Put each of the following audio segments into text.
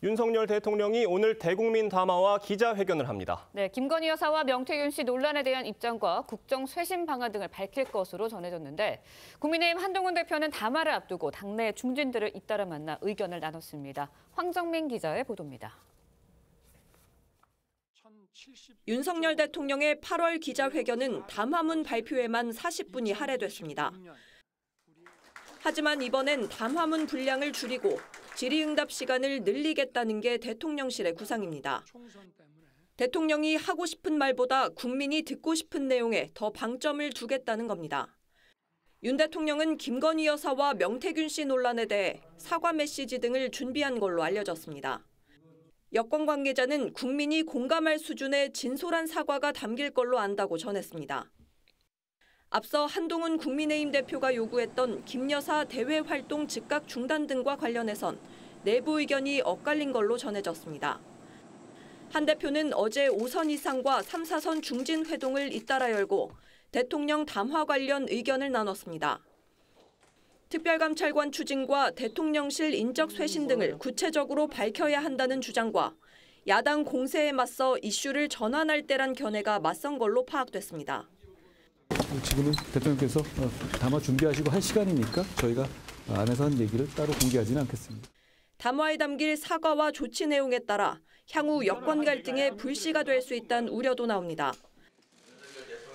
윤석열 대통령이 오늘 대국민 담화와 기자회견을 합니다. 네, 김건희 여사와 명태균 씨 논란에 대한 입장과 국정 쇄신 방안 등을 밝힐 것으로 전해졌는데 국민의힘 한동훈 대표는 담화를 앞두고 당내 중진들을 잇따라 만나 의견을 나눴습니다. 황정민 기자의 보도입니다. 윤석열 대통령의 8월 기자회견은 담화문 발표에만 40분이 할애됐습니다. 하지만 이번엔 담화문 분량을 줄이고 질의응답 시간을 늘리겠다는 게 대통령실의 구상입니다. 대통령이 하고 싶은 말보다 국민이 듣고 싶은 내용에 더 방점을 두겠다는 겁니다. 윤 대통령은 김건희 여사와 명태균 씨 논란에 대해 사과 메시지 등을 준비한 걸로 알려졌습니다. 여권 관계자는 국민이 공감할 수준의 진솔한 사과가 담길 걸로 안다고 전했습니다. 앞서 한동훈 국민의힘 대표가 요구했던 김여사 대외 활동 즉각 중단 등과 관련해선 내부 의견이 엇갈린 걸로 전해졌습니다. 한 대표는 어제 5선 이상과 3, 4선 중진 회동을 잇따라 열고 대통령 담화 관련 의견을 나눴습니다. 특별감찰관 추진과 대통령실 인적 쇄신 등을 구체적으로 밝혀야 한다는 주장과 야당 공세에 맞서 이슈를 전환할 때란 견해가 맞선 걸로 파악됐습니다. 지금은 대통령께서 어, 담화 준비하시고 할 시간이니까 저희가 안에서 한 얘기를 따로 공개하지는 않겠습니다. 담화에 담길 사과와 조치 내용에 따라 향후 여권 갈등의 불씨가 될 수 있다는 우려도 나옵니다.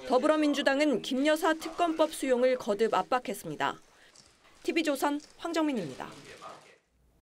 더불어민주당은 김 여사 특검법 수용을 거듭 압박했습니다. TV조선 황정민입니다.